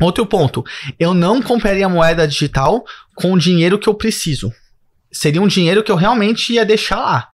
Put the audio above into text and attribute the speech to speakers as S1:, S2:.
S1: Outro ponto, eu não compraria a moeda digital com o dinheiro que eu preciso. Seria um dinheiro que eu realmente ia deixar lá.